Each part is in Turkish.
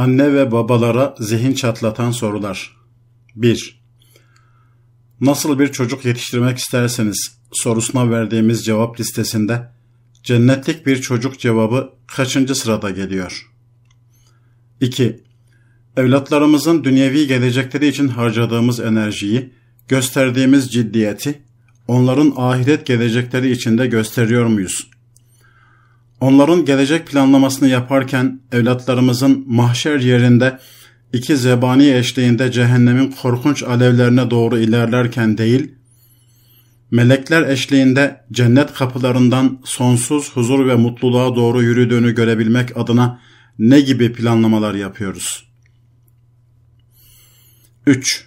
Anne ve babalara zihin çatlatan sorular. 1. Nasıl bir çocuk yetiştirmek isterseniz sorusuna verdiğimiz cevap listesinde cennetlik bir çocuk cevabı kaçıncı sırada geliyor? 2. Evlatlarımızın dünyevi gelecekleri için harcadığımız enerjiyi, gösterdiğimiz ciddiyeti, onların ahiret gelecekleri için de gösteriyor muyuz? Onların gelecek planlamasını yaparken evlatlarımızın mahşer yerinde iki zebani eşliğinde cehennemin korkunç alevlerine doğru ilerlerken değil, melekler eşliğinde cennet kapılarından sonsuz huzur ve mutluluğa doğru yürüdüğünü görebilmek adına ne gibi planlamalar yapıyoruz? 3.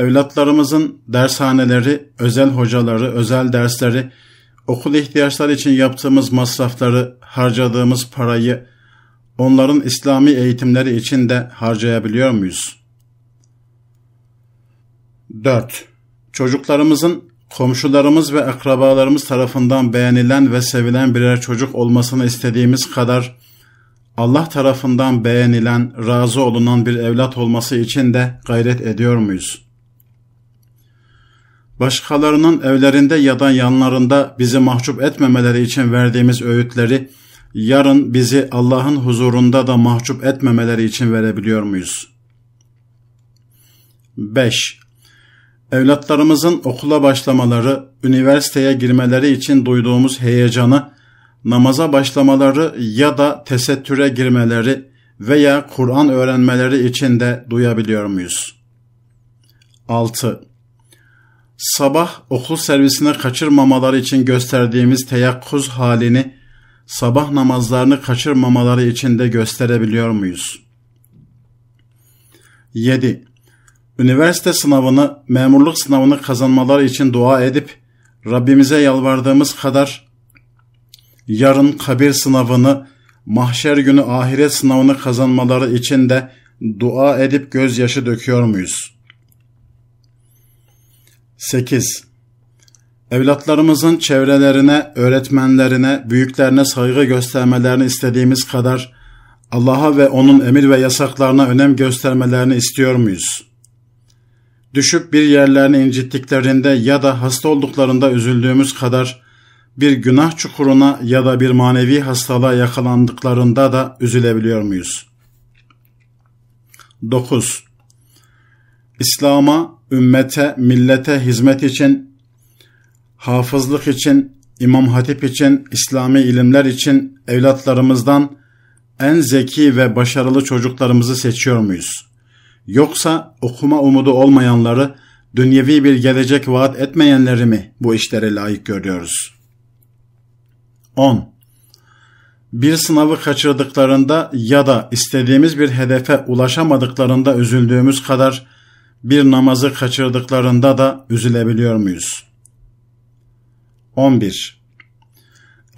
Evlatlarımızın dershaneleri, özel hocaları, özel dersleri okul ihtiyaçları için yaptığımız masrafları, harcadığımız parayı onların İslami eğitimleri için de harcayabiliyor muyuz? 4. Çocuklarımızın komşularımız ve akrabalarımız tarafından beğenilen ve sevilen birer çocuk olmasını istediğimiz kadar Allah tarafından beğenilen, razı olunan bir evlat olması için de gayret ediyor muyuz? başkalarının evlerinde ya da yanlarında bizi mahcup etmemeleri için verdiğimiz öğütleri yarın bizi Allah'ın huzurunda da mahcup etmemeleri için verebiliyor muyuz? 5. Evlatlarımızın okula başlamaları, üniversiteye girmeleri için duyduğumuz heyecanı, namaza başlamaları ya da tesettüre girmeleri veya Kur'an öğrenmeleri için de duyabiliyor muyuz? 6 sabah okul servisini kaçırmamaları için gösterdiğimiz teyakkuz halini sabah namazlarını kaçırmamaları için de gösterebiliyor muyuz? 7. Üniversite sınavını, memurluk sınavını kazanmaları için dua edip Rabbimize yalvardığımız kadar yarın kabir sınavını, mahşer günü ahiret sınavını kazanmaları için de dua edip gözyaşı döküyor muyuz?'' 8. Evlatlarımızın çevrelerine, öğretmenlerine, büyüklerine saygı göstermelerini istediğimiz kadar Allah'a ve onun emir ve yasaklarına önem göstermelerini istiyor muyuz? Düşüp bir yerlerini incittiklerinde ya da hasta olduklarında üzüldüğümüz kadar bir günah çukuruna ya da bir manevi hastalığa yakalandıklarında da üzülebiliyor muyuz? 9. İslam'a, ümmete, millete hizmet için, hafızlık için, İmam Hatip için, İslami ilimler için evlatlarımızdan en zeki ve başarılı çocuklarımızı seçiyor muyuz? Yoksa okuma umudu olmayanları, dünyevi bir gelecek vaat etmeyenleri mi bu işlere layık görüyoruz? 10. Bir sınavı kaçırdıklarında ya da istediğimiz bir hedefe ulaşamadıklarında üzüldüğümüz kadar bir namazı kaçırdıklarında da üzülebiliyor muyuz? 11.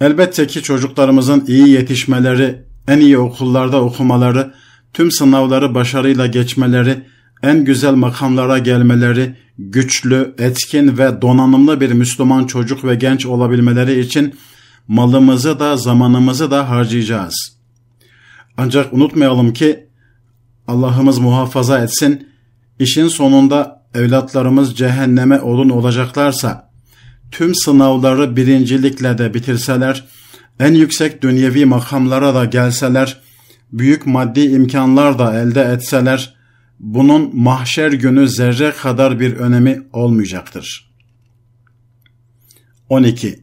Elbette ki çocuklarımızın iyi yetişmeleri, en iyi okullarda okumaları, tüm sınavları başarıyla geçmeleri, en güzel makamlara gelmeleri, güçlü, etkin ve donanımlı bir Müslüman çocuk ve genç olabilmeleri için malımızı da zamanımızı da harcayacağız. Ancak unutmayalım ki Allah'ımız muhafaza etsin İşin sonunda evlatlarımız cehenneme olun olacaklarsa, tüm sınavları birincilikle de bitirseler, en yüksek dünyevi makamlara da gelseler, büyük maddi imkanlar da elde etseler, bunun mahşer günü zerre kadar bir önemi olmayacaktır. 12.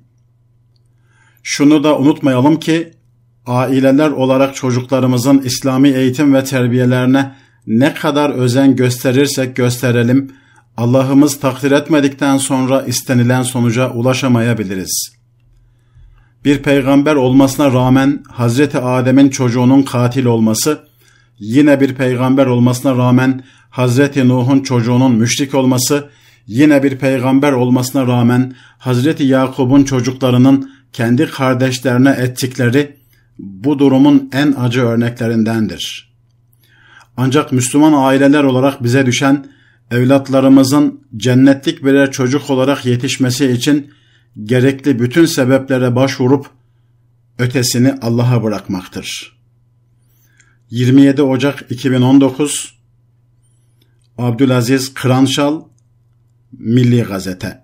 Şunu da unutmayalım ki aileler olarak çocuklarımızın İslami eğitim ve terbiyelerine ne kadar özen gösterirsek gösterelim, Allah'ımız takdir etmedikten sonra istenilen sonuca ulaşamayabiliriz. Bir peygamber olmasına rağmen Hazreti Adem'in çocuğunun katil olması, yine bir peygamber olmasına rağmen Hazreti Nuh'un çocuğunun müşrik olması, yine bir peygamber olmasına rağmen Hazreti Yakub'un çocuklarının kendi kardeşlerine ettikleri bu durumun en acı örneklerindendir.'' Ancak Müslüman aileler olarak bize düşen evlatlarımızın cennetlik birer çocuk olarak yetişmesi için gerekli bütün sebeplere başvurup ötesini Allah'a bırakmaktır. 27 Ocak 2019 Abdülaziz Kranşal Milli Gazete